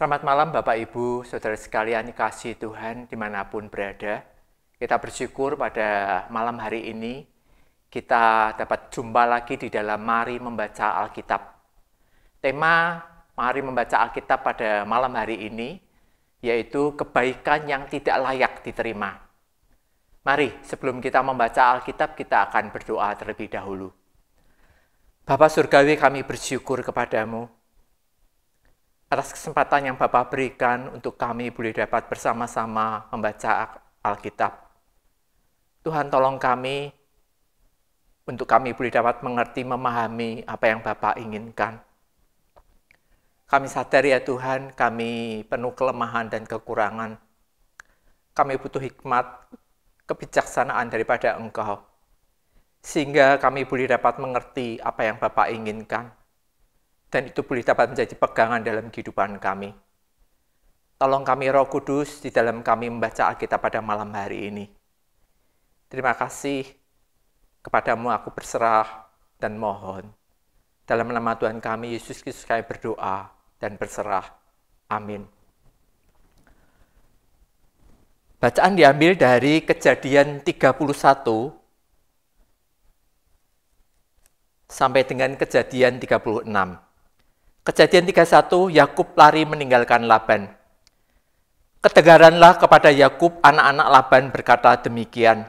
Selamat malam Bapak Ibu, Saudara sekalian kasih Tuhan dimanapun berada. Kita bersyukur pada malam hari ini kita dapat jumpa lagi di dalam Mari Membaca Alkitab. Tema Mari Membaca Alkitab pada malam hari ini yaitu kebaikan yang tidak layak diterima. Mari sebelum kita membaca Alkitab kita akan berdoa terlebih dahulu. Bapa Surgawi kami bersyukur kepadamu atas kesempatan yang Bapak berikan untuk kami boleh dapat bersama-sama membaca Alkitab. Tuhan tolong kami untuk kami boleh dapat mengerti, memahami apa yang Bapak inginkan. Kami sadar ya Tuhan, kami penuh kelemahan dan kekurangan. Kami butuh hikmat, kebijaksanaan daripada Engkau. Sehingga kami boleh dapat mengerti apa yang Bapak inginkan dan itu boleh dapat menjadi pegangan dalam kehidupan kami. Tolong kami roh kudus di dalam kami membaca Alkitab pada malam hari ini. Terima kasih kepadamu aku berserah dan mohon. Dalam nama Tuhan kami, Yesus Kristus kami berdoa dan berserah. Amin. Bacaan diambil dari kejadian 31 sampai dengan kejadian 36. Kejadian 31, Yakub lari meninggalkan Laban. Ketegaranlah kepada Yakub anak-anak Laban berkata demikian,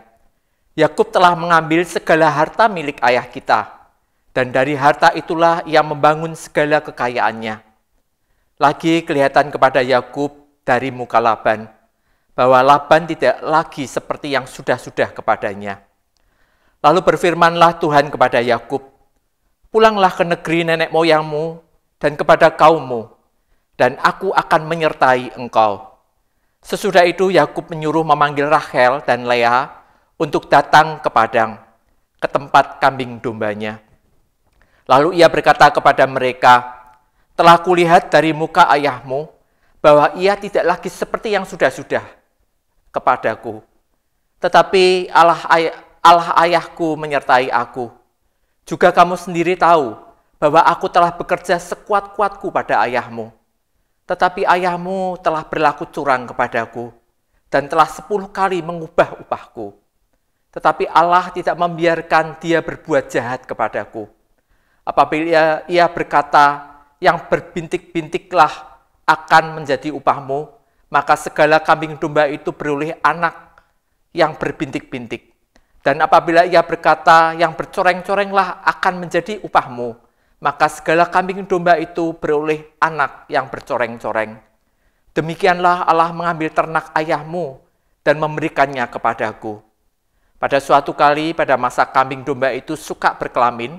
Yakub telah mengambil segala harta milik ayah kita, dan dari harta itulah ia membangun segala kekayaannya. Lagi kelihatan kepada Yakub dari muka Laban, bahwa Laban tidak lagi seperti yang sudah-sudah kepadanya. Lalu berfirmanlah Tuhan kepada Yakub, "Pulanglah ke negeri nenek moyangmu dan kepada kaummu, dan aku akan menyertai engkau. Sesudah itu Yakub menyuruh memanggil Rahel dan Leah untuk datang ke padang, ke tempat kambing dombanya. Lalu ia berkata kepada mereka, "Telah kulihat dari muka ayahmu bahwa ia tidak lagi seperti yang sudah-sudah kepadaku, tetapi Allah, ay Allah ayahku menyertai aku. Juga kamu sendiri tahu bahwa aku telah bekerja sekuat-kuatku pada ayahmu. Tetapi ayahmu telah berlaku curang kepadaku dan telah sepuluh kali mengubah upahku. Tetapi Allah tidak membiarkan dia berbuat jahat kepadaku. Apabila ia berkata, yang berbintik-bintiklah akan menjadi upahmu, maka segala kambing domba itu beroleh anak yang berbintik-bintik. Dan apabila ia berkata, yang bercoreng-corenglah akan menjadi upahmu, maka segala kambing domba itu beroleh anak yang bercoreng-coreng. Demikianlah Allah mengambil ternak ayahmu dan memberikannya kepadaku. Pada suatu kali pada masa kambing domba itu suka berkelamin,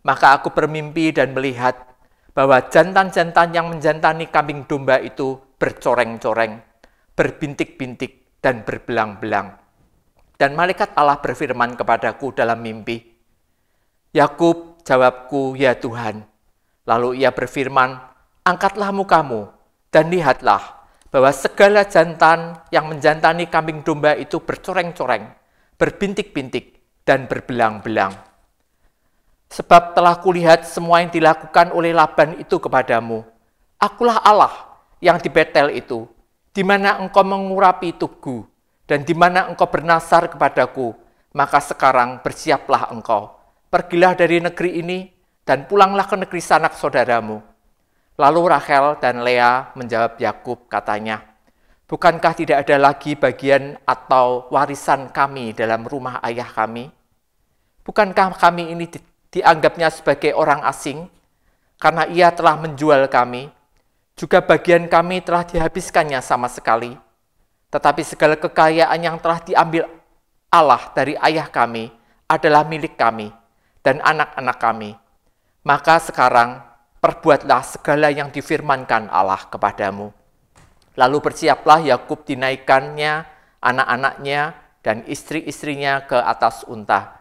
maka aku bermimpi dan melihat bahwa jantan-jantan yang menjantani kambing domba itu bercoreng-coreng, berbintik-bintik, dan berbelang-belang. Dan malaikat Allah berfirman kepadaku dalam mimpi, Yakub, jawabku, ya Tuhan. Lalu ia berfirman, angkatlah mukamu dan lihatlah bahwa segala jantan yang menjantani kambing domba itu bercoreng-coreng, berbintik-bintik, dan berbelang-belang. Sebab telah kulihat semua yang dilakukan oleh Laban itu kepadamu. Akulah Allah yang di Betel itu, di mana engkau mengurapi tugu, dan di mana engkau bernasar kepadaku, maka sekarang bersiaplah engkau Pergilah dari negeri ini dan pulanglah ke negeri sanak saudaramu. Lalu Rahel dan Lea menjawab Yakub katanya, Bukankah tidak ada lagi bagian atau warisan kami dalam rumah ayah kami? Bukankah kami ini di, dianggapnya sebagai orang asing? Karena ia telah menjual kami, juga bagian kami telah dihabiskannya sama sekali. Tetapi segala kekayaan yang telah diambil Allah dari ayah kami adalah milik kami, dan anak-anak kami. Maka sekarang perbuatlah segala yang difirmankan Allah kepadamu. Lalu bersiaplah Yakub dinaikannya, anak-anaknya, dan istri-istrinya ke atas unta.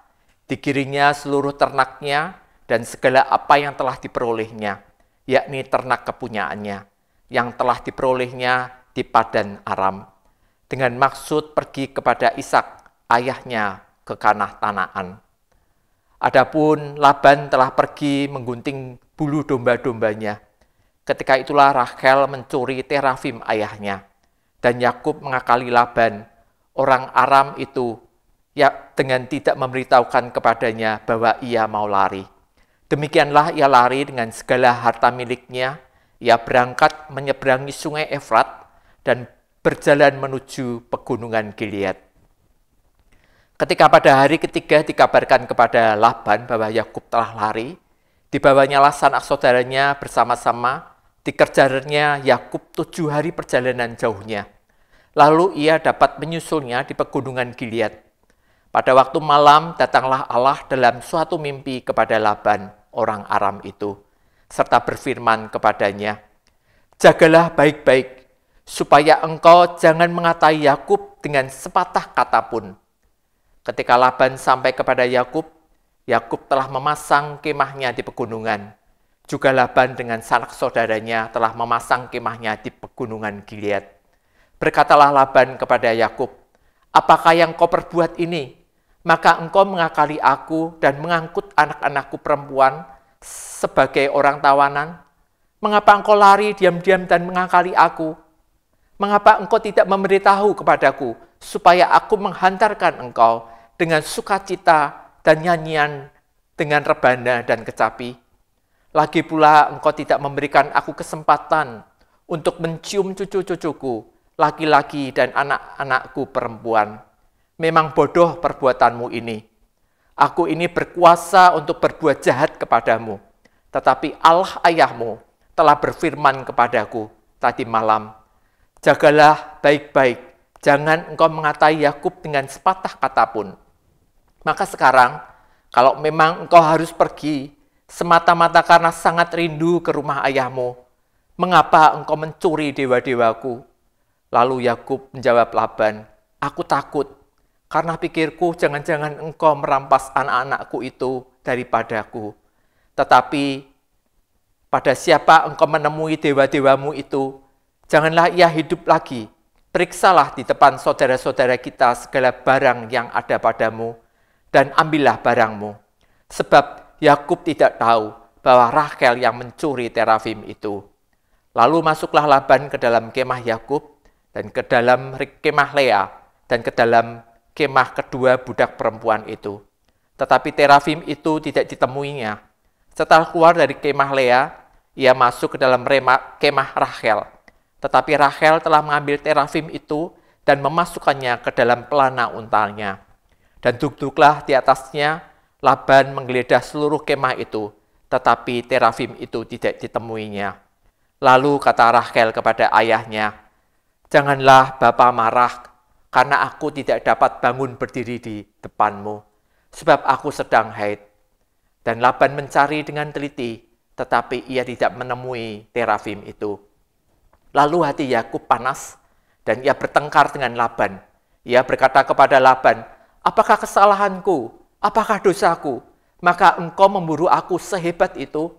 dikirinya seluruh ternaknya dan segala apa yang telah diperolehnya, yakni ternak kepunyaannya, yang telah diperolehnya di Padan Aram, dengan maksud pergi kepada Ishak, ayahnya, ke Kanah Tanaan. Adapun Laban telah pergi menggunting bulu domba-dombanya. Ketika itulah Rahel mencuri Terafim ayahnya. Dan Yakub mengakali Laban, orang Aram itu, ya, dengan tidak memberitahukan kepadanya bahwa ia mau lari. Demikianlah ia lari dengan segala harta miliknya. Ia berangkat menyeberangi sungai Efrat dan berjalan menuju pegunungan Gilead. Ketika pada hari ketiga dikabarkan kepada Laban bahwa Yakub telah lari, dibawanya Lasan saudaranya bersama-sama, dikerjarnya Yakub tujuh hari perjalanan jauhnya. Lalu ia dapat menyusulnya di pegunungan Gilead. Pada waktu malam datanglah Allah dalam suatu mimpi kepada Laban, orang Aram itu, serta berfirman kepadanya, Jagalah baik-baik, supaya engkau jangan mengatai Yakub dengan sepatah kata pun.' Ketika Laban sampai kepada Yakub, Yakub telah memasang kemahnya di pegunungan. Juga Laban dengan sanak saudaranya telah memasang kemahnya di pegunungan Gilead. Berkatalah Laban kepada Yakub, "Apakah yang kau perbuat ini? Maka engkau mengakali aku dan mengangkut anak-anakku perempuan sebagai orang tawanan? Mengapa engkau lari diam-diam dan mengakali aku? Mengapa engkau tidak memberitahu kepadaku supaya aku menghantarkan engkau dengan sukacita dan nyanyian dengan rebana dan kecapi. Lagi pula engkau tidak memberikan aku kesempatan untuk mencium cucu-cucuku, laki-laki dan anak-anakku perempuan. Memang bodoh perbuatanmu ini. Aku ini berkuasa untuk berbuat jahat kepadamu. Tetapi Allah ayahmu telah berfirman kepadaku tadi malam, Jagalah baik-baik, jangan engkau mengatai Yakub dengan sepatah kata pun.' Maka sekarang, kalau memang engkau harus pergi semata-mata karena sangat rindu ke rumah ayahmu, mengapa engkau mencuri dewa-dewaku? Lalu Yakub menjawab Laban, Aku takut, karena pikirku jangan-jangan engkau merampas anak-anakku itu daripadaku. Tetapi pada siapa engkau menemui dewa-dewamu itu, janganlah ia hidup lagi. Periksalah di depan saudara-saudara kita segala barang yang ada padamu, dan ambillah barangmu. Sebab Yakub tidak tahu bahwa Rahel yang mencuri terafim itu. Lalu masuklah Laban ke dalam kemah Yakub dan ke dalam kemah Lea dan ke dalam kemah kedua budak perempuan itu. Tetapi terafim itu tidak ditemuinya. Setelah keluar dari kemah Lea, ia masuk ke dalam kemah Rahel. Tetapi Rahel telah mengambil terafim itu dan memasukkannya ke dalam pelana untanya. Dan duduklah di atasnya, Laban menggeledah seluruh kemah itu, tetapi terafim itu tidak ditemuinya. Lalu kata Rahel kepada ayahnya, Janganlah Bapa marah, karena aku tidak dapat bangun berdiri di depanmu, sebab aku sedang haid. Dan Laban mencari dengan teliti, tetapi ia tidak menemui terafim itu. Lalu hati Yakub panas, dan ia bertengkar dengan Laban. Ia berkata kepada Laban, Apakah kesalahanku? Apakah dosaku? Maka engkau memburu aku sehebat itu.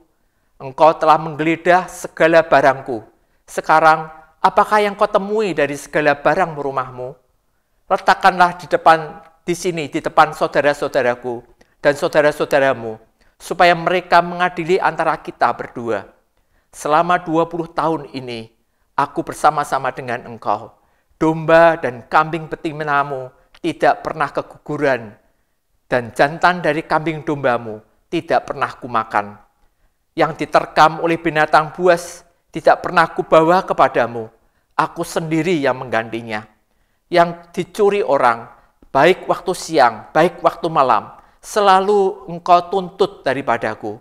Engkau telah menggeledah segala barangku. Sekarang, apakah yang kau temui dari segala barang rumahmu? Letakkanlah di depan di sini, di depan saudara-saudaraku dan saudara-saudaramu, supaya mereka mengadili antara kita berdua. Selama 20 tahun ini, aku bersama-sama dengan engkau, domba dan kambing betinanamu tidak pernah keguguran, dan jantan dari kambing dombamu tidak pernah kumakan. Yang diterkam oleh binatang buas tidak pernah kubawa kepadamu. Aku sendiri yang menggantinya. Yang dicuri orang, baik waktu siang, baik waktu malam, selalu engkau tuntut daripadaku.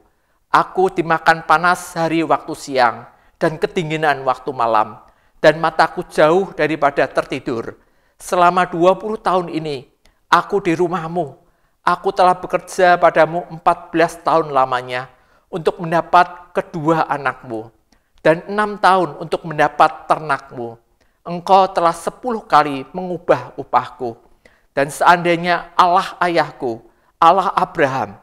Aku dimakan panas hari waktu siang, dan kedinginan waktu malam, dan mataku jauh daripada tertidur, Selama 20 tahun ini, aku di rumahmu. Aku telah bekerja padamu 14 tahun lamanya untuk mendapat kedua anakmu, dan enam tahun untuk mendapat ternakmu. Engkau telah sepuluh kali mengubah upahku. Dan seandainya Allah ayahku, Allah Abraham,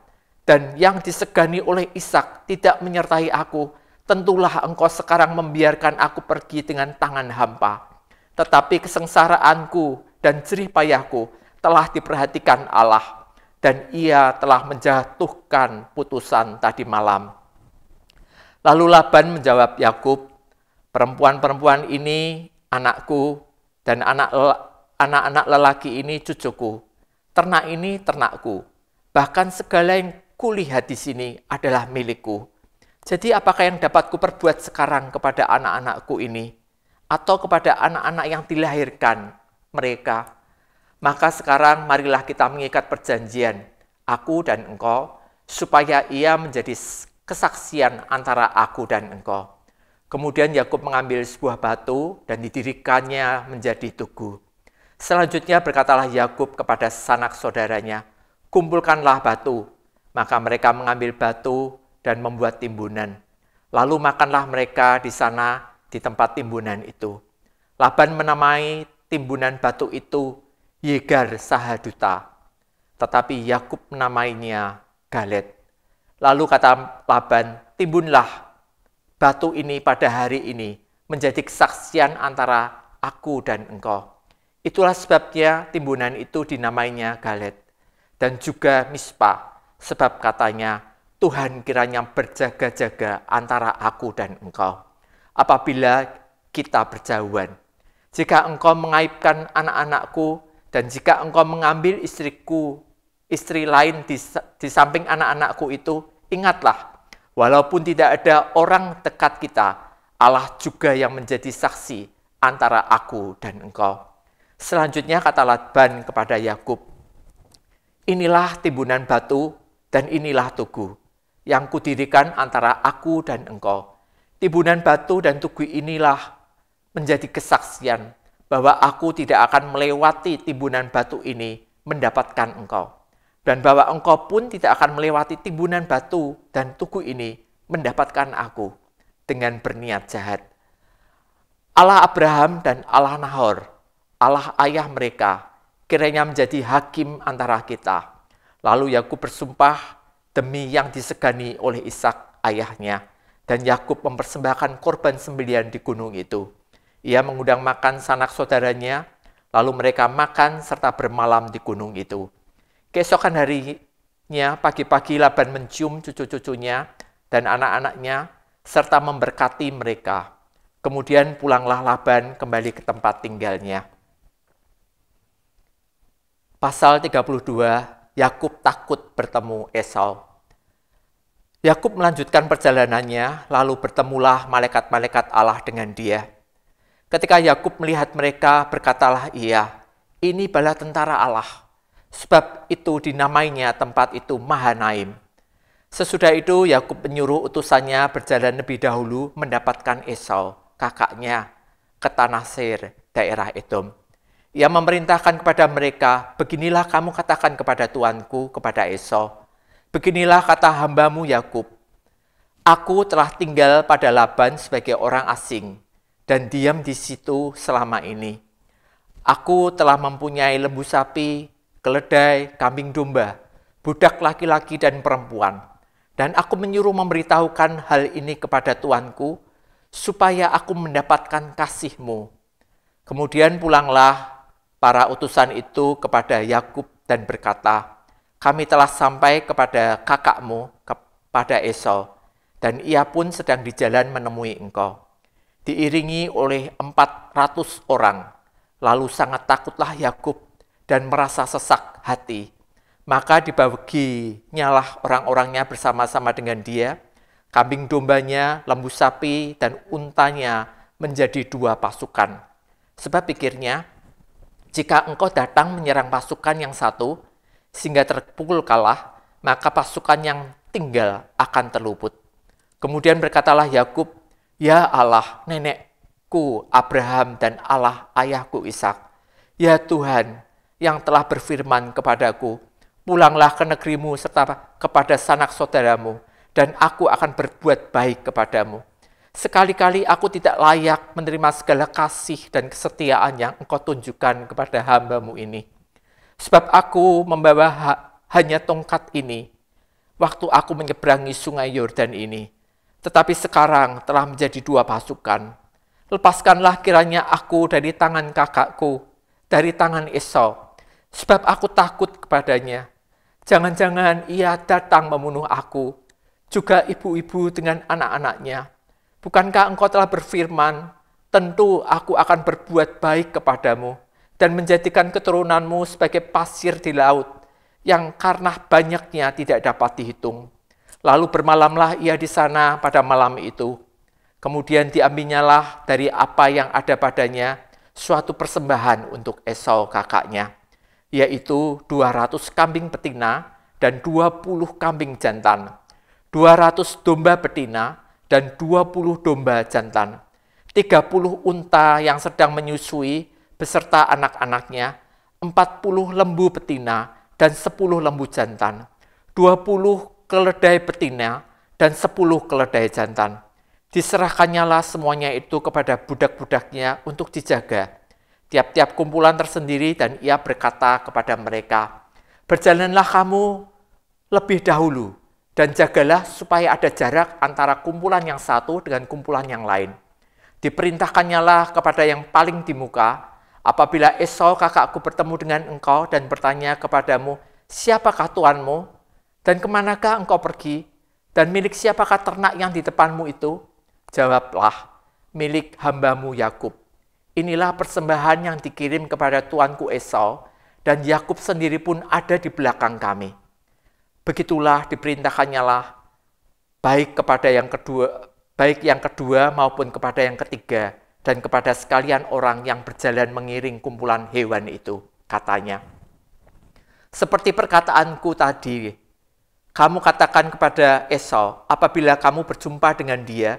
dan yang disegani oleh Ishak tidak menyertai aku, tentulah engkau sekarang membiarkan aku pergi dengan tangan hampa.' tetapi kesengsaraanku dan jerih payahku telah diperhatikan Allah, dan ia telah menjatuhkan putusan tadi malam. Lalu Laban menjawab Yakub, perempuan-perempuan ini anakku dan anak anak-anak lelaki ini cucuku, ternak ini ternakku, bahkan segala yang kulihat di sini adalah milikku. Jadi apakah yang dapat kuperbuat sekarang kepada anak-anakku ini?' atau kepada anak-anak yang dilahirkan mereka. Maka sekarang marilah kita mengikat perjanjian, aku dan engkau, supaya ia menjadi kesaksian antara aku dan engkau. Kemudian Yakub mengambil sebuah batu dan didirikannya menjadi tugu. Selanjutnya berkatalah Yakub kepada sanak saudaranya, "Kumpulkanlah batu." Maka mereka mengambil batu dan membuat timbunan. Lalu makanlah mereka di sana di tempat timbunan itu. Laban menamai timbunan batu itu Yegar Sahaduta, tetapi Yakub menamainya Galet. Lalu kata Laban, timbunlah batu ini pada hari ini menjadi kesaksian antara aku dan engkau. Itulah sebabnya timbunan itu dinamainya Galet. Dan juga Mispa, sebab katanya Tuhan kiranya berjaga-jaga antara aku dan engkau apabila kita berjauhan. Jika engkau mengaibkan anak-anakku, dan jika engkau mengambil istriku, istri lain di, di samping anak-anakku itu, ingatlah, walaupun tidak ada orang dekat kita, Allah juga yang menjadi saksi antara aku dan engkau. Selanjutnya kata Latban kepada Yakub, Inilah timbunan batu dan inilah tugu yang kudirikan antara aku dan engkau Timbunan batu dan tugu inilah menjadi kesaksian bahwa aku tidak akan melewati timbunan batu ini mendapatkan engkau. Dan bahwa engkau pun tidak akan melewati timbunan batu dan tugu ini mendapatkan aku dengan berniat jahat. Allah Abraham dan Allah Nahor, Allah ayah mereka, kiranya menjadi hakim antara kita. Lalu Yakub bersumpah demi yang disegani oleh Ishak ayahnya, dan Yakub mempersembahkan korban sembelian di gunung itu. Ia mengundang makan sanak saudaranya, lalu mereka makan serta bermalam di gunung itu. Keesokan harinya, pagi-pagi Laban mencium cucu-cucunya dan anak-anaknya, serta memberkati mereka. Kemudian pulanglah Laban kembali ke tempat tinggalnya. Pasal 32, Yakub takut bertemu Esau. Yakub melanjutkan perjalanannya, lalu bertemulah malaikat-malaikat Allah dengan dia. Ketika Yakub melihat mereka, berkatalah ia, "Ini bala tentara Allah." Sebab itu dinamainya tempat itu Mahanaim. Sesudah itu Yakub menyuruh utusannya berjalan lebih dahulu mendapatkan Esau, kakaknya, ke tanah Seir, daerah Edom. Ia memerintahkan kepada mereka, "Beginilah kamu katakan kepada tuanku, kepada Esau, Beginilah kata hambamu Yakub, Aku telah tinggal pada Laban sebagai orang asing dan diam di situ selama ini. Aku telah mempunyai lembu sapi, keledai, kambing domba, budak laki-laki dan perempuan. Dan aku menyuruh memberitahukan hal ini kepada tuanku, supaya aku mendapatkan kasihmu. Kemudian pulanglah para utusan itu kepada Yakub dan berkata, kami telah sampai kepada kakakmu, kepada Esau, dan ia pun sedang di jalan menemui engkau. Diiringi oleh empat ratus orang, lalu sangat takutlah Yakub dan merasa sesak hati. Maka dibagi nyalah orang-orangnya bersama-sama dengan dia, kambing dombanya, lembu sapi, dan untanya menjadi dua pasukan. Sebab pikirnya, jika engkau datang menyerang pasukan yang satu, sehingga terpukul kalah, maka pasukan yang tinggal akan terluput. Kemudian berkatalah Yakub, "Ya Allah, nenekku Abraham dan Allah ayahku Ishak, ya Tuhan yang telah berfirman kepadaku, pulanglah ke negerimu serta kepada sanak saudaramu, dan aku akan berbuat baik kepadamu." Sekali-kali aku tidak layak menerima segala kasih dan kesetiaan yang engkau tunjukkan kepada hambamu ini. Sebab aku membawa ha hanya tongkat ini, waktu aku menyeberangi sungai Yordan ini. Tetapi sekarang telah menjadi dua pasukan. Lepaskanlah kiranya aku dari tangan kakakku, dari tangan Esau, sebab aku takut kepadanya. Jangan-jangan ia datang membunuh aku, juga ibu-ibu dengan anak-anaknya. Bukankah engkau telah berfirman, tentu aku akan berbuat baik kepadamu, dan menjadikan keturunanmu sebagai pasir di laut yang karena banyaknya tidak dapat dihitung. Lalu bermalamlah ia di sana pada malam itu. Kemudian diambilnyalah dari apa yang ada padanya suatu persembahan untuk Esau kakaknya, yaitu 200 kambing betina dan 20 kambing jantan, 200 domba betina dan 20 domba jantan, 30 unta yang sedang menyusui beserta anak-anaknya, 40 lembu betina dan 10 lembu jantan, 20 keledai betina dan 10 keledai jantan. Diserahkannya semuanya itu kepada budak-budaknya untuk dijaga. Tiap-tiap kumpulan tersendiri dan ia berkata kepada mereka, Berjalanlah kamu lebih dahulu dan jagalah supaya ada jarak antara kumpulan yang satu dengan kumpulan yang lain. Diperintahkannya kepada yang paling di muka Apabila Esau kakakku bertemu dengan engkau dan bertanya kepadamu, siapakah tuanmu dan kemanakah engkau pergi dan milik siapakah ternak yang di depanmu itu? Jawablah, milik hambamu Yakub. Inilah persembahan yang dikirim kepada tuanku Esau dan Yakub sendiri pun ada di belakang kami. Begitulah diperintahkannya lah baik kepada yang kedua, baik yang kedua maupun kepada yang ketiga dan kepada sekalian orang yang berjalan mengiring kumpulan hewan itu, katanya. Seperti perkataanku tadi, kamu katakan kepada Esau, apabila kamu berjumpa dengan dia,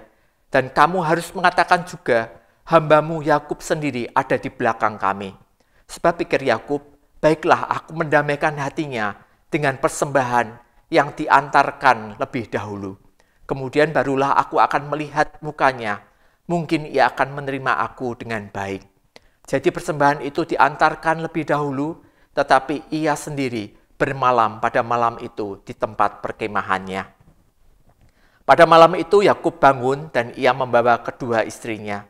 dan kamu harus mengatakan juga, hambamu Yakub sendiri ada di belakang kami. Sebab pikir Yakub, baiklah aku mendamaikan hatinya dengan persembahan yang diantarkan lebih dahulu. Kemudian barulah aku akan melihat mukanya, mungkin ia akan menerima aku dengan baik. Jadi persembahan itu diantarkan lebih dahulu, tetapi ia sendiri bermalam pada malam itu di tempat perkemahannya. Pada malam itu Yakub bangun dan ia membawa kedua istrinya,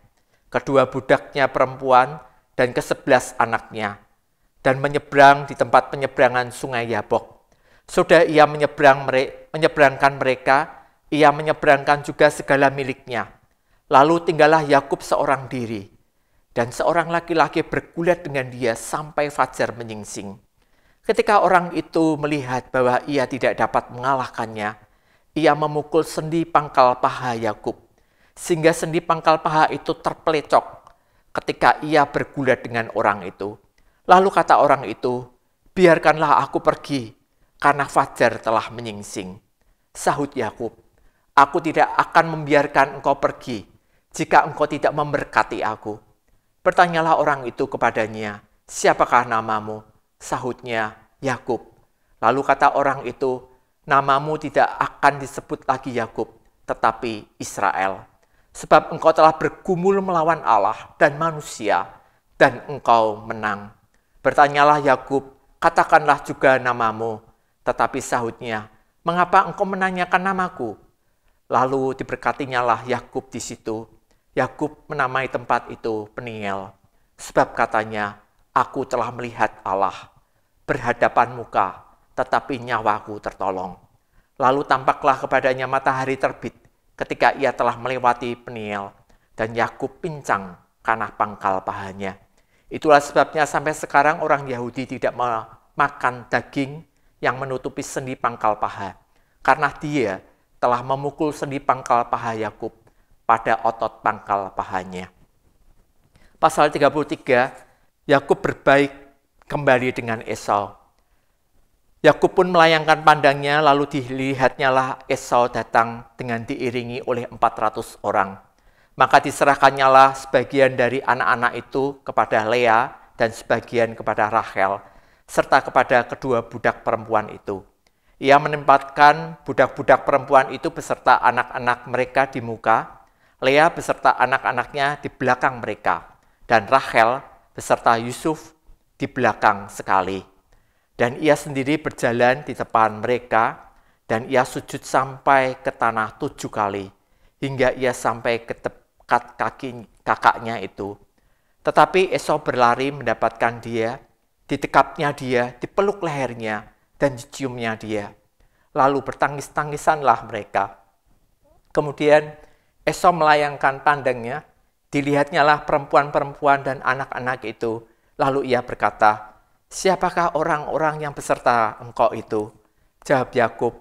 kedua budaknya perempuan dan kesebelas anaknya, dan menyeberang di tempat penyeberangan sungai Yabok. Sudah ia menyeberang mere menyeberangkan mereka, ia menyeberangkan juga segala miliknya, Lalu tinggallah Yakub seorang diri, dan seorang laki-laki bergulat dengan dia sampai fajar menyingsing. Ketika orang itu melihat bahwa ia tidak dapat mengalahkannya, ia memukul sendi pangkal paha Yakub, sehingga sendi pangkal paha itu terpelecok ketika ia bergulat dengan orang itu. Lalu kata orang itu, biarkanlah aku pergi, karena fajar telah menyingsing. Sahut Yakub, aku tidak akan membiarkan engkau pergi, jika engkau tidak memberkati aku? Bertanyalah orang itu kepadanya, siapakah namamu? Sahutnya, Yakub. Lalu kata orang itu, namamu tidak akan disebut lagi Yakub, tetapi Israel. Sebab engkau telah bergumul melawan Allah dan manusia, dan engkau menang. Bertanyalah Yakub, katakanlah juga namamu. Tetapi sahutnya, mengapa engkau menanyakan namaku? Lalu diberkatinyalah Yakub di situ Yakub menamai tempat itu Peniel, sebab katanya, "Aku telah melihat Allah berhadapan muka, tetapi nyawaku tertolong." Lalu tampaklah kepadanya matahari terbit ketika ia telah melewati Peniel, dan Yakub pincang karena pangkal pahanya. Itulah sebabnya sampai sekarang orang Yahudi tidak makan daging yang menutupi sendi pangkal paha, karena dia telah memukul sendi pangkal paha Yakub pada otot pangkal pahanya. Pasal 33, Yakub berbaik kembali dengan Esau. Yakub pun melayangkan pandangnya, lalu dilihatnya lah Esau datang dengan diiringi oleh 400 orang. Maka diserahkannya lah sebagian dari anak-anak itu kepada Lea dan sebagian kepada Rachel serta kepada kedua budak perempuan itu. Ia menempatkan budak-budak perempuan itu beserta anak-anak mereka di muka, Lea beserta anak-anaknya di belakang mereka, dan Rahel beserta Yusuf di belakang sekali. Dan ia sendiri berjalan di depan mereka, dan ia sujud sampai ke tanah tujuh kali, hingga ia sampai ke dekat kaki kakaknya itu. Tetapi Esau berlari mendapatkan dia, ditekapnya dia, dipeluk lehernya, dan diciumnya dia. Lalu bertangis-tangisanlah mereka. Kemudian Esau melayangkan pandangnya, lah perempuan-perempuan dan anak-anak itu. Lalu ia berkata, Siapakah orang-orang yang beserta engkau itu? Jawab Yakub,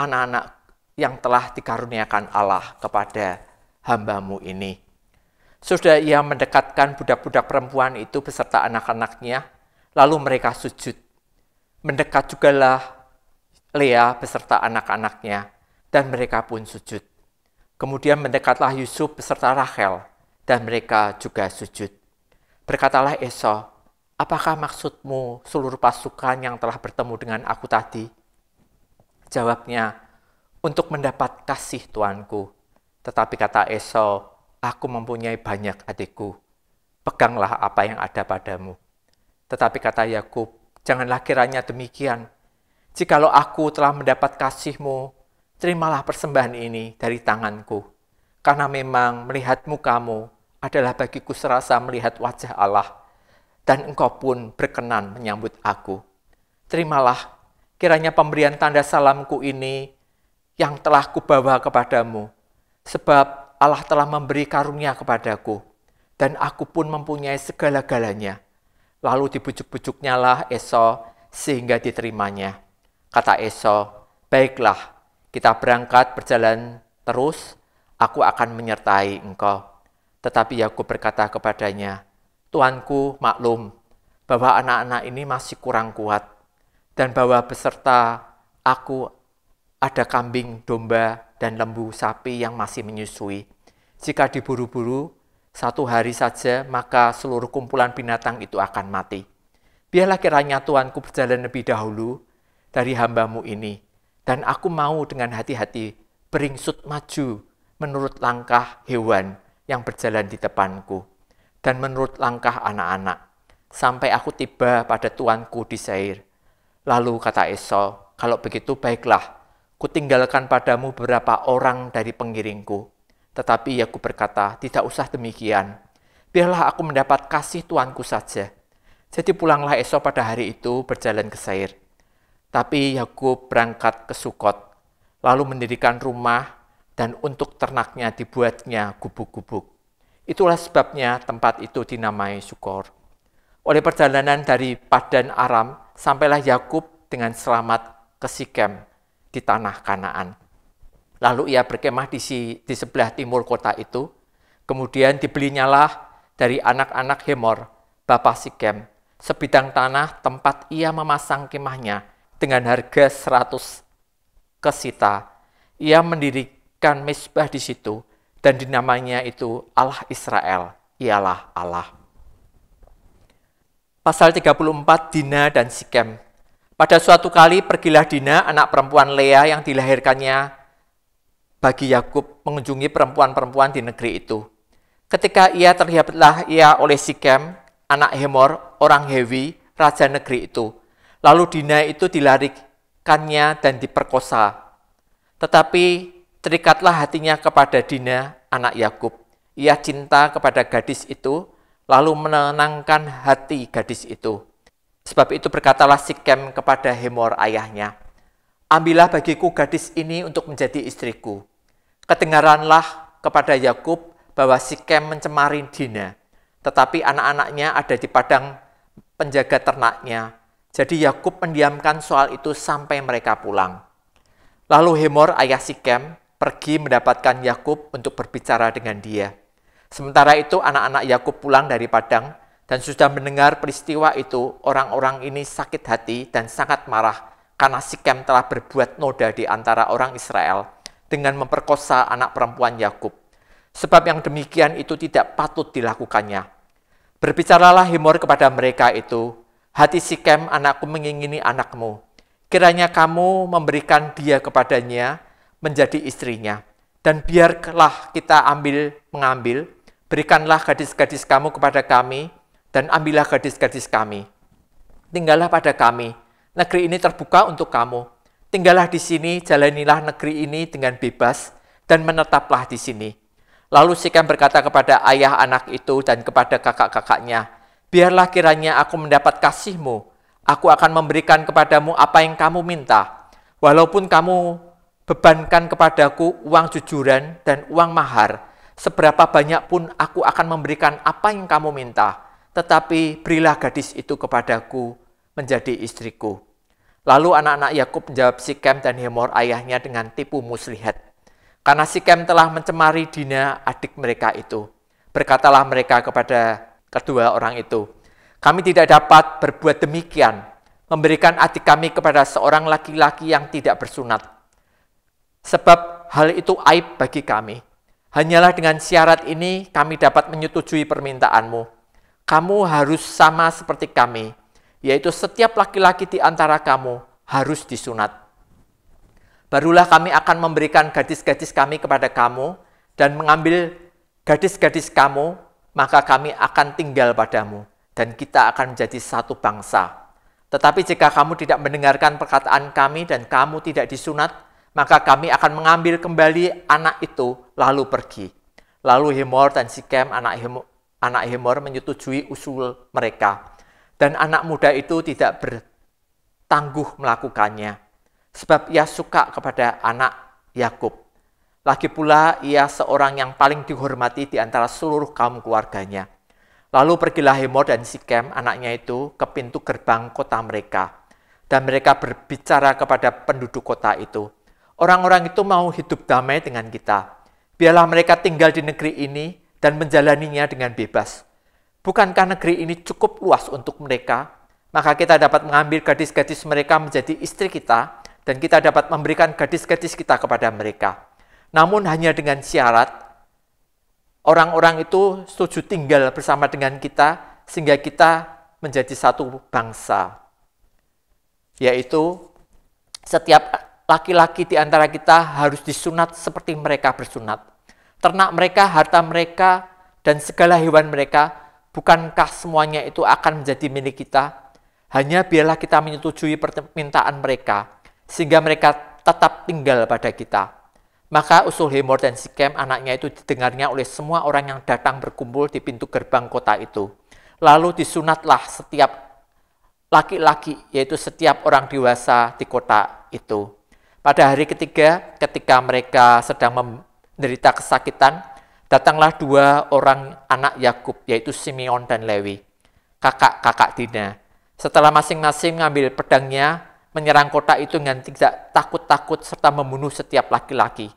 anak-anak yang telah dikaruniakan Allah kepada hambamu ini. Sudah ia mendekatkan budak-budak perempuan itu beserta anak-anaknya, lalu mereka sujud. Mendekat jugalah Leah beserta anak-anaknya, dan mereka pun sujud. Kemudian mendekatlah Yusuf beserta Rahel, dan mereka juga sujud. Berkatalah Esau, apakah maksudmu seluruh pasukan yang telah bertemu dengan aku tadi? Jawabnya, untuk mendapat kasih Tuanku. Tetapi kata Esau, aku mempunyai banyak adikku. Peganglah apa yang ada padamu. Tetapi kata Yakub, janganlah kiranya demikian. Jikalau aku telah mendapat kasihmu, terimalah persembahan ini dari tanganku, karena memang melihat mukamu adalah bagiku serasa melihat wajah Allah, dan engkau pun berkenan menyambut aku. Terimalah kiranya pemberian tanda salamku ini yang telah kubawa kepadamu, sebab Allah telah memberi karunia kepadaku, dan aku pun mempunyai segala-galanya. Lalu dibujuk-bujuknya lah Esau, sehingga diterimanya. Kata Esau, baiklah, kita berangkat berjalan terus, aku akan menyertai engkau. Tetapi Yakub berkata kepadanya, Tuanku maklum bahwa anak-anak ini masih kurang kuat dan bahwa beserta aku ada kambing, domba, dan lembu sapi yang masih menyusui. Jika diburu-buru, satu hari saja maka seluruh kumpulan binatang itu akan mati. Biarlah kiranya Tuanku berjalan lebih dahulu dari hambamu ini, dan aku mau dengan hati-hati beringsut maju menurut langkah hewan yang berjalan di depanku dan menurut langkah anak-anak sampai aku tiba pada tuanku di Seir. Lalu kata Esau, kalau begitu baiklah, ku tinggalkan padamu beberapa orang dari pengiringku. Tetapi ku berkata, tidak usah demikian. Biarlah aku mendapat kasih tuanku saja. Jadi pulanglah Esau pada hari itu berjalan ke Seir. Tapi Yakub berangkat ke Sukot, lalu mendirikan rumah dan untuk ternaknya dibuatnya gubuk-gubuk. Itulah sebabnya tempat itu dinamai Sukor. Oleh perjalanan dari Padan Aram, sampailah Yakub dengan selamat ke Sikem di tanah Kanaan. Lalu ia berkemah di, si, di sebelah timur kota itu, kemudian lah dari anak-anak Hemor, bapak Sikem, sebidang tanah tempat ia memasang kemahnya dengan harga 100 kesita. Ia mendirikan misbah di situ dan dinamanya itu Allah Israel, ialah Allah. Pasal 34 Dina dan Sikem. Pada suatu kali pergilah Dina, anak perempuan Lea yang dilahirkannya bagi Yakub mengunjungi perempuan-perempuan di negeri itu. Ketika ia terlihatlah ia oleh Sikem, anak Hemor, orang Hewi, raja negeri itu, Lalu Dina itu dilarikannya dan diperkosa. Tetapi terikatlah hatinya kepada Dina, anak Yakub. Ia cinta kepada gadis itu, lalu menenangkan hati gadis itu. Sebab itu berkatalah Sikem kepada Hemor ayahnya, Ambillah bagiku gadis ini untuk menjadi istriku. Kedengaranlah kepada Yakub bahwa Sikem mencemari Dina, tetapi anak-anaknya ada di padang penjaga ternaknya, jadi Yakub mendiamkan soal itu sampai mereka pulang. Lalu Hemor ayah Sikem pergi mendapatkan Yakub untuk berbicara dengan dia. Sementara itu anak-anak Yakub pulang dari padang dan sudah mendengar peristiwa itu, orang-orang ini sakit hati dan sangat marah karena Sikem telah berbuat noda di antara orang Israel dengan memperkosa anak perempuan Yakub. Sebab yang demikian itu tidak patut dilakukannya. Berbicaralah Himor kepada mereka itu, Hati Sikem anakku mengingini anakmu. Kiranya kamu memberikan dia kepadanya menjadi istrinya. Dan biarlah kita ambil mengambil, berikanlah gadis-gadis kamu kepada kami, dan ambillah gadis-gadis kami. Tinggallah pada kami, negeri ini terbuka untuk kamu. Tinggallah di sini, jalanilah negeri ini dengan bebas, dan menetaplah di sini. Lalu Sikem berkata kepada ayah anak itu dan kepada kakak-kakaknya, biarlah kiranya aku mendapat kasihmu. Aku akan memberikan kepadamu apa yang kamu minta. Walaupun kamu bebankan kepadaku uang jujuran dan uang mahar, seberapa banyak pun aku akan memberikan apa yang kamu minta. Tetapi berilah gadis itu kepadaku menjadi istriku. Lalu anak-anak Yakub menjawab Sikem dan Hemor ayahnya dengan tipu muslihat. Karena Sikem telah mencemari Dina adik mereka itu. Berkatalah mereka kepada kedua orang itu. Kami tidak dapat berbuat demikian, memberikan adik kami kepada seorang laki-laki yang tidak bersunat. Sebab hal itu aib bagi kami. Hanyalah dengan syarat ini kami dapat menyetujui permintaanmu. Kamu harus sama seperti kami, yaitu setiap laki-laki di antara kamu harus disunat. Barulah kami akan memberikan gadis-gadis kami kepada kamu dan mengambil gadis-gadis kamu maka kami akan tinggal padamu, dan kita akan menjadi satu bangsa. Tetapi jika kamu tidak mendengarkan perkataan kami dan kamu tidak disunat, maka kami akan mengambil kembali anak itu lalu pergi. Lalu Hemor dan Sikem anak Hemor anak Hemor menyetujui usul mereka. Dan anak muda itu tidak bertangguh melakukannya, sebab ia suka kepada anak Yakub. Lagi pula ia seorang yang paling dihormati di antara seluruh kaum keluarganya. Lalu pergilah Hemor dan Sikem, anaknya itu, ke pintu gerbang kota mereka. Dan mereka berbicara kepada penduduk kota itu. Orang-orang itu mau hidup damai dengan kita. Biarlah mereka tinggal di negeri ini dan menjalaninya dengan bebas. Bukankah negeri ini cukup luas untuk mereka? Maka kita dapat mengambil gadis-gadis mereka menjadi istri kita, dan kita dapat memberikan gadis-gadis kita kepada mereka.' Namun hanya dengan syarat orang-orang itu setuju tinggal bersama dengan kita sehingga kita menjadi satu bangsa. Yaitu setiap laki-laki di antara kita harus disunat seperti mereka bersunat. Ternak mereka, harta mereka, dan segala hewan mereka, bukankah semuanya itu akan menjadi milik kita? Hanya biarlah kita menyetujui permintaan mereka, sehingga mereka tetap tinggal pada kita. Maka usul Hemor dan Sikem anaknya itu didengarnya oleh semua orang yang datang berkumpul di pintu gerbang kota itu. Lalu disunatlah setiap laki-laki, yaitu setiap orang dewasa di kota itu. Pada hari ketiga, ketika mereka sedang menderita kesakitan, datanglah dua orang anak Yakub, yaitu Simeon dan Lewi, kakak-kakak Dina. Setelah masing-masing mengambil pedangnya, menyerang kota itu dengan tidak takut-takut serta membunuh setiap laki-laki.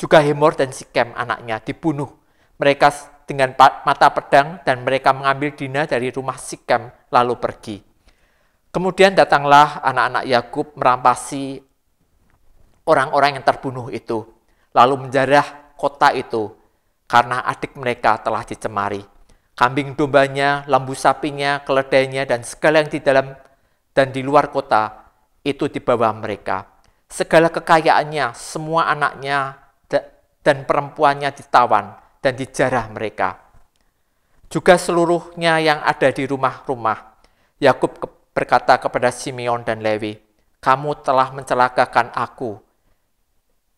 Juga Hemor dan Sikem anaknya dibunuh. Mereka dengan mata pedang dan mereka mengambil Dina dari rumah Sikem lalu pergi. Kemudian datanglah anak-anak Yakub merampasi orang-orang yang terbunuh itu, lalu menjarah kota itu karena adik mereka telah dicemari. Kambing dombanya, lembu sapinya, keledainya, dan segala yang di dalam dan di luar kota itu dibawa mereka. Segala kekayaannya, semua anaknya, dan perempuannya ditawan dan dijarah mereka. Juga seluruhnya yang ada di rumah-rumah, Yakub berkata kepada Simeon dan Lewi, "Kamu telah mencelakakan aku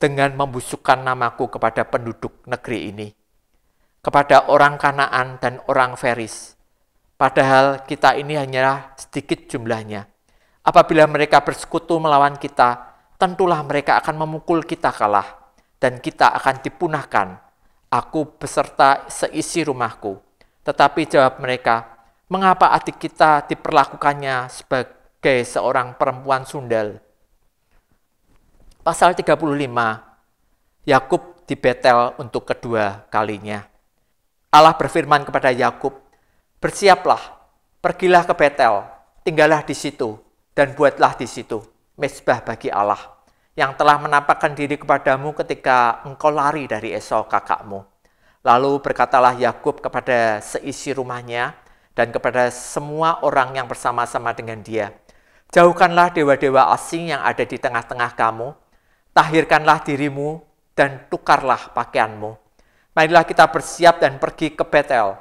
dengan membusukkan namaku kepada penduduk negeri ini, kepada orang Kanaan dan orang Feris. Padahal kita ini hanyalah sedikit jumlahnya. Apabila mereka bersekutu melawan kita, tentulah mereka akan memukul kita kalah." dan kita akan dipunahkan. Aku beserta seisi rumahku. Tetapi jawab mereka, mengapa adik kita diperlakukannya sebagai seorang perempuan sundal? Pasal 35, Yakub di Betel untuk kedua kalinya. Allah berfirman kepada Yakub, "Bersiaplah, pergilah ke Betel, tinggallah di situ, dan buatlah di situ mesbah bagi Allah." yang telah menampakkan diri kepadamu ketika engkau lari dari Esau kakakmu. Lalu berkatalah Yakub kepada seisi rumahnya dan kepada semua orang yang bersama-sama dengan dia, Jauhkanlah dewa-dewa asing yang ada di tengah-tengah kamu, tahirkanlah dirimu, dan tukarlah pakaianmu. Marilah kita bersiap dan pergi ke Betel.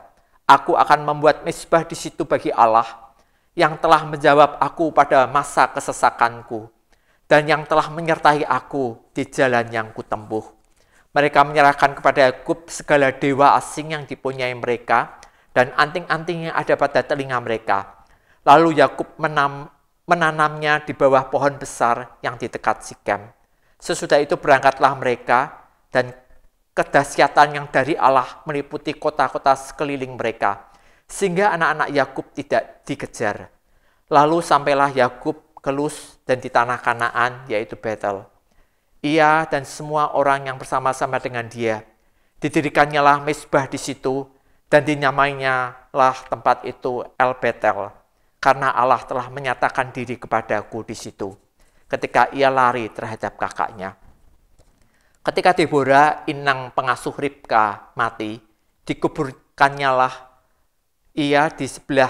Aku akan membuat misbah di situ bagi Allah, yang telah menjawab aku pada masa kesesakanku.' dan yang telah menyertai aku di jalan yang kutempuh. Mereka menyerahkan kepada Yakub segala dewa asing yang dipunyai mereka dan anting-anting yang ada pada telinga mereka. Lalu Yakub menam, menanamnya di bawah pohon besar yang di dekat Sikem. Sesudah itu berangkatlah mereka dan kedahsyatan yang dari Allah meliputi kota-kota sekeliling mereka, sehingga anak-anak Yakub tidak dikejar. Lalu sampailah Yakub kelus dan di tanah Kanaan, yaitu Betel. Ia dan semua orang yang bersama-sama dengan dia, didirikannya mesbah di situ, dan dinamainya lah tempat itu El Betel, karena Allah telah menyatakan diri kepadaku di situ, ketika ia lari terhadap kakaknya. Ketika Deborah, inang pengasuh Ribka, mati, dikuburkannya lah ia di sebelah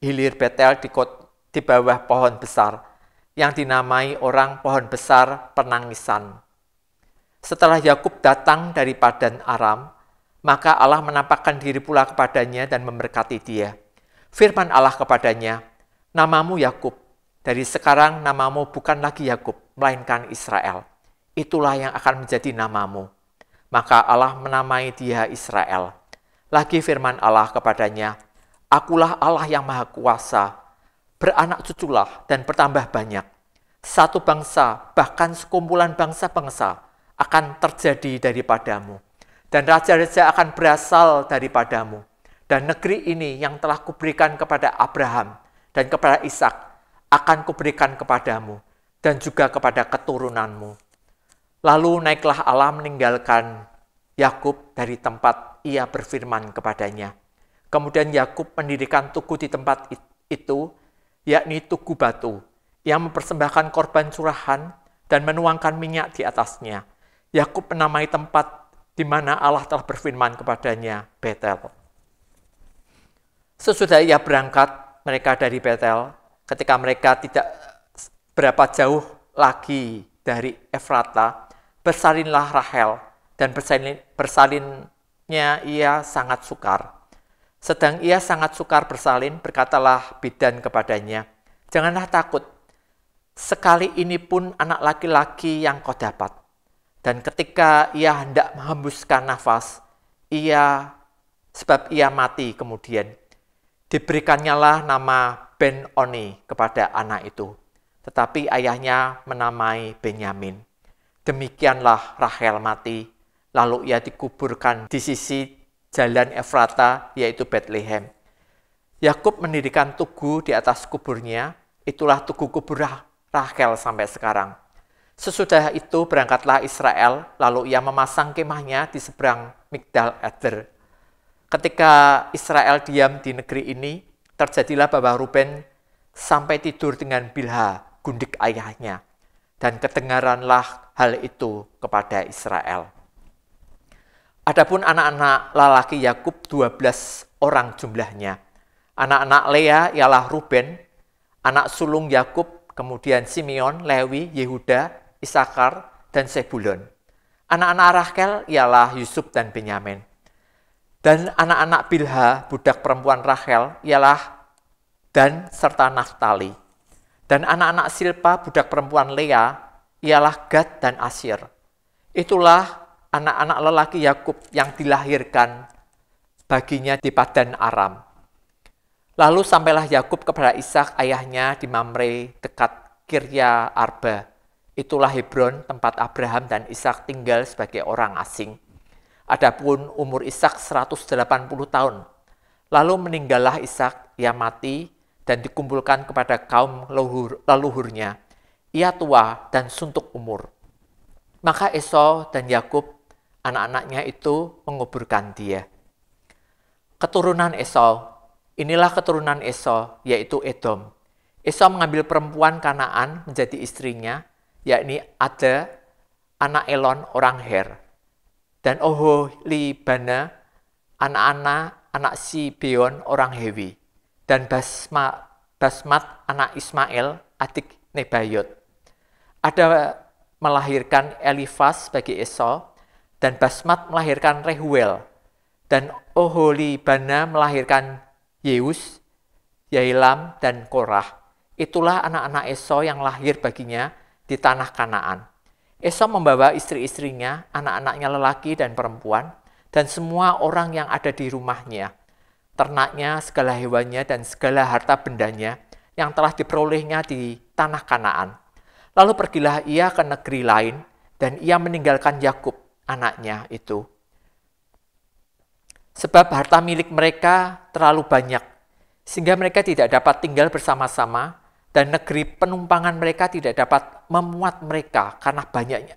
hilir Betel di kota di bawah pohon besar yang dinamai orang pohon besar penangisan. Setelah Yakub datang dari Padan Aram, maka Allah menampakkan diri pula kepadanya dan memberkati dia. Firman Allah kepadanya, "Namamu Yakub, dari sekarang namamu bukan lagi Yakub, melainkan Israel. Itulah yang akan menjadi namamu." Maka Allah menamai dia Israel. Lagi firman Allah kepadanya, "Akulah Allah yang Maha Kuasa, beranak cuculah dan bertambah banyak. Satu bangsa, bahkan sekumpulan bangsa-bangsa akan terjadi daripadamu. Dan raja-raja akan berasal daripadamu. Dan negeri ini yang telah kuberikan kepada Abraham dan kepada Ishak akan kuberikan kepadamu dan juga kepada keturunanmu. Lalu naiklah Allah meninggalkan Yakub dari tempat ia berfirman kepadanya. Kemudian Yakub mendirikan tugu di tempat itu yakni tugu batu, yang mempersembahkan korban curahan dan menuangkan minyak di atasnya. Yakub menamai tempat di mana Allah telah berfirman kepadanya, Betel. Sesudah ia berangkat, mereka dari Betel, ketika mereka tidak berapa jauh lagi dari Efrata, bersalinlah Rahel, dan bersalin, bersalinnya ia sangat sukar. Sedang ia sangat sukar bersalin, berkatalah bidan kepadanya, Janganlah takut, sekali ini pun anak laki-laki yang kau dapat. Dan ketika ia hendak menghembuskan nafas, ia sebab ia mati kemudian. Diberikannyalah nama Ben Oni kepada anak itu. Tetapi ayahnya menamai Benyamin. Demikianlah Rahel mati, lalu ia dikuburkan di sisi jalan Efrata, yaitu Bethlehem. Yakub mendirikan tugu di atas kuburnya, itulah tugu kubur Rahel sampai sekarang. Sesudah itu berangkatlah Israel, lalu ia memasang kemahnya di seberang Migdal Eder. Ketika Israel diam di negeri ini, terjadilah bahwa Ruben sampai tidur dengan Bilha, gundik ayahnya. Dan kedengaranlah hal itu kepada Israel. Adapun anak-anak lelaki Yakub 12 orang jumlahnya. Anak-anak Lea ialah Ruben, anak sulung Yakub, kemudian Simeon, Lewi, Yehuda, Isakar, dan Sebulon. Anak-anak Rahel ialah Yusuf dan Benyamin. Dan anak-anak Bilha, budak perempuan Rahel, ialah dan serta Naftali. Dan anak-anak Silpa, budak perempuan Lea, ialah Gad dan Asir. Itulah anak-anak lelaki Yakub yang dilahirkan baginya di Padan Aram. Lalu sampailah Yakub kepada Ishak ayahnya di Mamre dekat Kirya Arba. Itulah Hebron tempat Abraham dan Ishak tinggal sebagai orang asing. Adapun umur Ishak 180 tahun. Lalu meninggallah Ishak, ia mati dan dikumpulkan kepada kaum leluhur, leluhurnya. Ia tua dan suntuk umur. Maka Esau dan Yakub anak-anaknya itu menguburkan dia. Keturunan Esau, inilah keturunan Esau, yaitu Edom. Esau mengambil perempuan Kanaan menjadi istrinya, yakni Ada, anak Elon, orang Her. Dan Oholibana, anak-anak, anak Si Beon, orang Hewi. Dan Basma, Basmat, anak Ismail, adik Nebayot. Ada melahirkan Elifas bagi Esau, dan Basmat melahirkan Rehuel, dan Oholibana melahirkan Yeus, Yailam, dan Korah. Itulah anak-anak Esau yang lahir baginya di tanah Kanaan. Esau membawa istri-istrinya, anak-anaknya lelaki dan perempuan, dan semua orang yang ada di rumahnya, ternaknya, segala hewannya, dan segala harta bendanya yang telah diperolehnya di tanah Kanaan. Lalu pergilah ia ke negeri lain, dan ia meninggalkan Yakub anaknya itu. Sebab harta milik mereka terlalu banyak, sehingga mereka tidak dapat tinggal bersama-sama, dan negeri penumpangan mereka tidak dapat memuat mereka karena banyaknya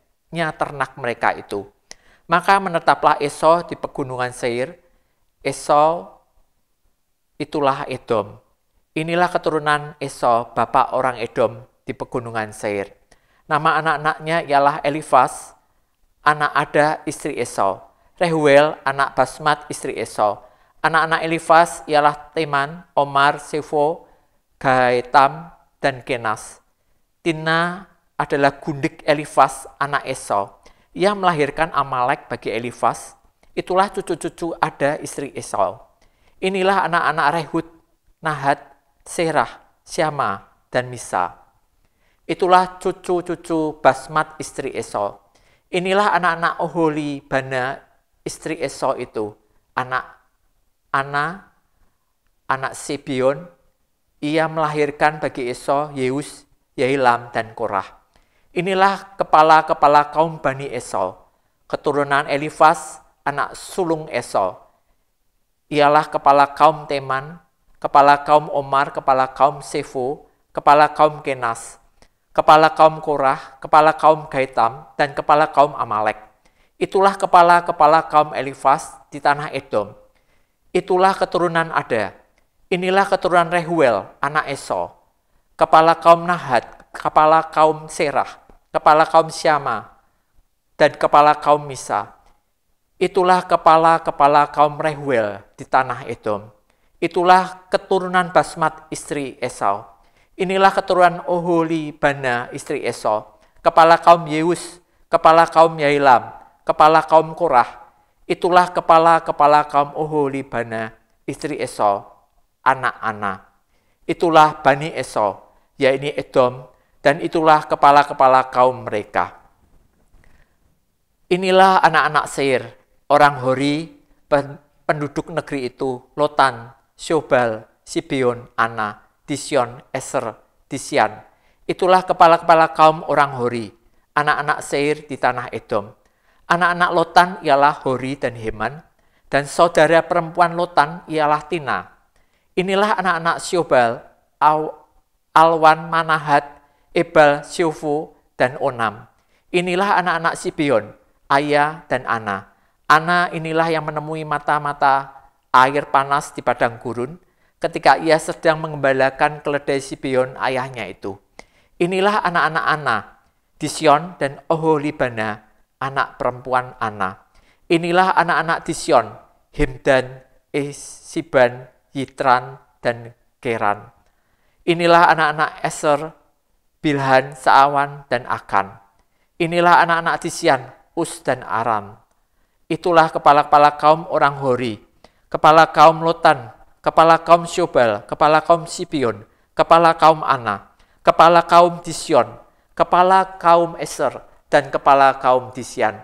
ternak mereka itu. Maka menetaplah Esau di pegunungan Seir. Esau itulah Edom. Inilah keturunan Esau, bapak orang Edom di pegunungan Seir. Nama anak-anaknya ialah Elifas, anak Ada istri Esau, Rehuel anak Basmat istri Esau, anak-anak Elifas ialah Teman, Omar, Sefo, Gaetam, dan Kenas. Tina adalah gundik Elifas anak Esau. Ia melahirkan Amalek bagi Elifas. Itulah cucu-cucu Ada istri Esau. Inilah anak-anak Rehut, Nahat, Serah, Syama, dan Misa. Itulah cucu-cucu Basmat istri Esau. Inilah anak-anak Oholi Bana, istri Esau itu, anak Ana, anak Sibion. Ia melahirkan bagi Esau Yeus, Yailam, dan Korah. Inilah kepala-kepala kaum Bani Esau, keturunan Elifas, anak sulung Esau. Ialah kepala kaum Teman, kepala kaum Omar, kepala kaum Sefo, kepala kaum Kenas, kepala kaum Korah, kepala kaum Gaitam, dan kepala kaum Amalek. Itulah kepala-kepala kaum Elifas di tanah Edom. Itulah keturunan Ada. Inilah keturunan Rehuel, anak Esau. Kepala kaum Nahat, kepala kaum Serah, kepala kaum Syama, dan kepala kaum Misa. Itulah kepala-kepala kaum Rehuel di tanah Edom. Itulah keturunan Basmat istri Esau. Inilah keturunan Oholi-bana, istri Esau, kepala kaum Yeus, kepala kaum Yailam, kepala kaum Korah. Itulah kepala-kepala kaum Oholi-bana, istri Esau, anak-anak. Itulah Bani Esau, yaitu Edom, dan itulah kepala-kepala kaum mereka. Inilah anak-anak Seir, orang Hori, penduduk negeri itu, Lotan, Syobal, Sibion, Ana, Dision, Eser, Disian. Itulah kepala-kepala kaum orang Hori, anak-anak Seir di tanah Edom. Anak-anak Lotan ialah Hori dan Heman, dan saudara perempuan Lotan ialah Tina. Inilah anak-anak Siobal, Alwan Manahat, Ebal, Siufu, dan Onam. Inilah anak-anak Sibion, Ayah dan Ana. Ana inilah yang menemui mata-mata air panas di padang gurun, ketika ia sedang mengembalakan keledai Sibion ayahnya itu. Inilah anak-anak Ana, Dision dan Oholibana, anak perempuan Ana. Inilah anak-anak Dision, Himdan, Esiban, Yitran, dan Keran. Inilah anak-anak Eser, Bilhan, Saawan, dan Akan. Inilah anak-anak Tisian, Us, dan Aram. Itulah kepala-kepala kaum orang Hori, kepala kaum Lotan, kepala kaum Syobal, kepala kaum Sipion, kepala kaum Ana, kepala kaum Dision, kepala kaum Eser, dan kepala kaum Disian.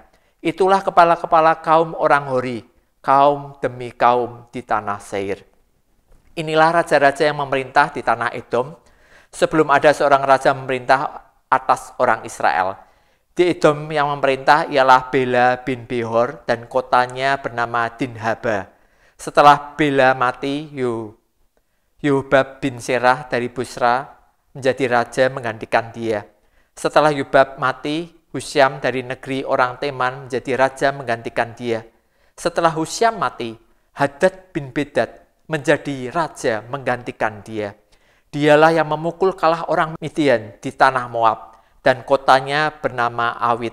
Itulah kepala-kepala kaum orang Hori, kaum demi kaum di tanah Seir. Inilah raja-raja yang memerintah di tanah Edom, sebelum ada seorang raja memerintah atas orang Israel. Di Edom yang memerintah ialah Bela bin Behor dan kotanya bernama Dinhaba. Setelah Bela mati, Yubab bin Serah dari Busra menjadi raja menggantikan dia. Setelah Yubab mati, Husyam dari negeri orang Teman menjadi raja menggantikan dia. Setelah Husyam mati, Hadad bin Bedad menjadi raja menggantikan dia. Dialah yang memukul kalah orang Midian di tanah Moab dan kotanya bernama Awit.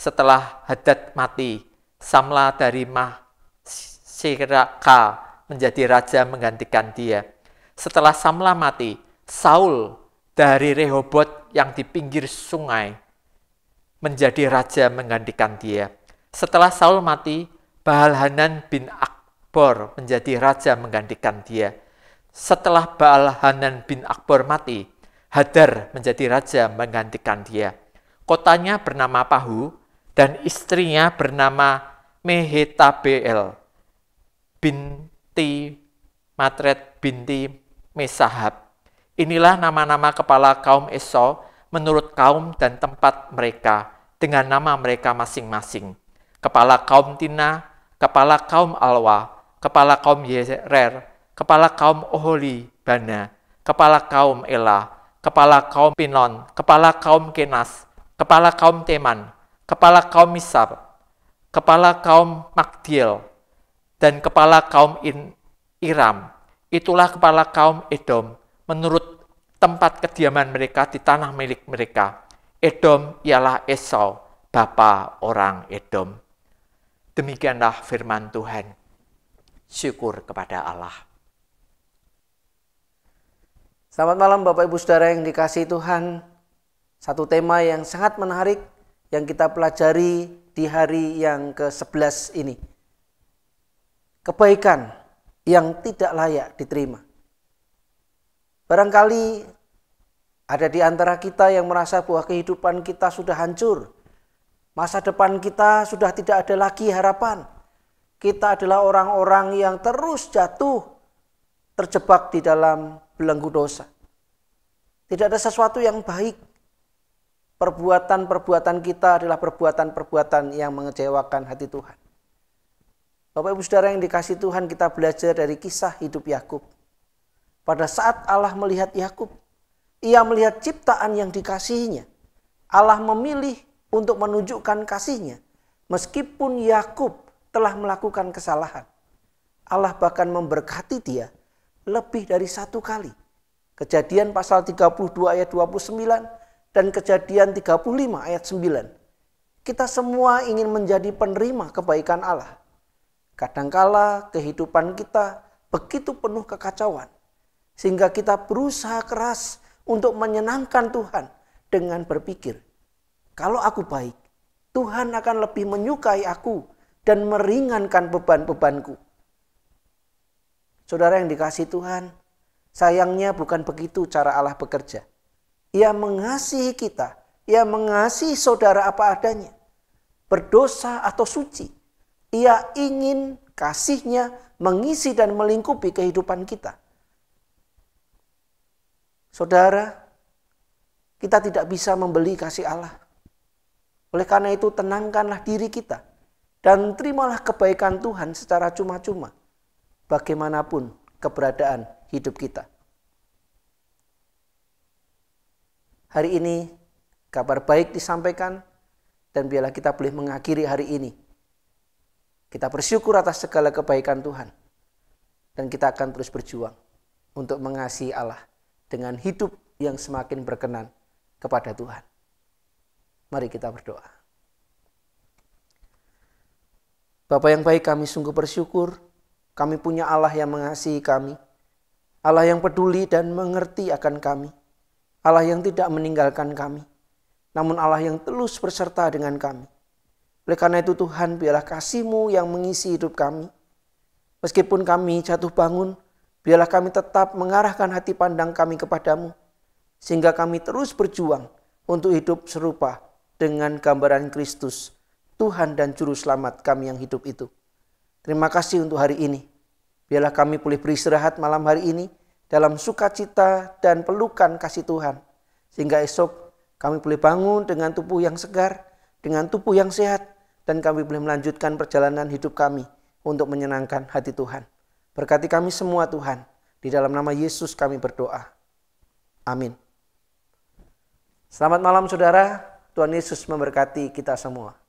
Setelah Hadad mati, Samla dari Mah Siraka menjadi raja menggantikan dia. Setelah Samla mati, Saul dari Rehobot yang di pinggir sungai menjadi raja menggantikan dia. Setelah Saul mati, Baal-Hanan bin Akbor menjadi raja menggantikan dia. Setelah Baal-Hanan bin Akbor mati, Hadar menjadi raja menggantikan dia. Kotanya bernama Pahu dan istrinya bernama Mehetabel binti Matret binti Mesahab. Inilah nama-nama kepala kaum Esau menurut kaum dan tempat mereka dengan nama mereka masing-masing. Kepala kaum Tina, kepala kaum Alwa, kepala kaum Yerer, kepala kaum Oholi Bana, kepala kaum Ela, kepala kaum Pinon, kepala kaum Kenas, kepala kaum Teman, kepala kaum Misab, kepala kaum Magdiel, dan kepala kaum In, Iram. Itulah kepala kaum Edom menurut tempat kediaman mereka di tanah milik mereka. Edom ialah Esau, bapa orang Edom. Demikianlah firman Tuhan. Syukur kepada Allah. Selamat malam Bapak Ibu Saudara yang dikasih Tuhan. Satu tema yang sangat menarik yang kita pelajari di hari yang ke-11 ini kebaikan yang tidak layak diterima. Barangkali ada di antara kita yang merasa bahwa kehidupan kita sudah hancur, masa depan kita sudah tidak ada lagi harapan. Kita adalah orang-orang yang terus jatuh, terjebak di dalam belenggu dosa. Tidak ada sesuatu yang baik. Perbuatan-perbuatan kita adalah perbuatan-perbuatan yang mengecewakan hati Tuhan. Bapak Ibu Saudara yang dikasih Tuhan, kita belajar dari kisah hidup Yakub. Pada saat Allah melihat Yakub, ia melihat ciptaan yang dikasihinya. Allah memilih untuk menunjukkan kasihnya. Meskipun Yakub telah melakukan kesalahan, Allah bahkan memberkati dia lebih dari satu kali. Kejadian pasal 32 ayat 29 dan kejadian 35 ayat 9. Kita semua ingin menjadi penerima kebaikan Allah. Kadangkala kehidupan kita begitu penuh kekacauan sehingga kita berusaha keras untuk menyenangkan Tuhan dengan berpikir, kalau aku baik, Tuhan akan lebih menyukai aku dan meringankan beban-bebanku. Saudara yang dikasih Tuhan, sayangnya bukan begitu cara Allah bekerja. Ia mengasihi kita, ia mengasihi saudara apa adanya, berdosa atau suci. Ia ingin kasihnya mengisi dan melingkupi kehidupan kita. Saudara, kita tidak bisa membeli kasih Allah. Oleh karena itu tenangkanlah diri kita dan terimalah kebaikan Tuhan secara cuma-cuma bagaimanapun keberadaan hidup kita. Hari ini kabar baik disampaikan dan biarlah kita boleh mengakhiri hari ini kita bersyukur atas segala kebaikan Tuhan. Dan kita akan terus berjuang untuk mengasihi Allah dengan hidup yang semakin berkenan kepada Tuhan. Mari kita berdoa. Bapak yang baik kami sungguh bersyukur kami punya Allah yang mengasihi kami. Allah yang peduli dan mengerti akan kami. Allah yang tidak meninggalkan kami. Namun Allah yang telus berserta dengan kami. Oleh karena itu Tuhan biarlah kasihMu yang mengisi hidup kami. Meskipun kami jatuh bangun, biarlah kami tetap mengarahkan hati pandang kami kepadamu. Sehingga kami terus berjuang untuk hidup serupa dengan gambaran Kristus, Tuhan dan Juru Selamat kami yang hidup itu. Terima kasih untuk hari ini. Biarlah kami pulih beristirahat malam hari ini dalam sukacita dan pelukan kasih Tuhan. Sehingga esok kami boleh bangun dengan tubuh yang segar, dengan tubuh yang sehat, dan kami boleh melanjutkan perjalanan hidup kami untuk menyenangkan hati Tuhan. Berkati kami semua Tuhan. Di dalam nama Yesus kami berdoa. Amin. Selamat malam saudara. Tuhan Yesus memberkati kita semua.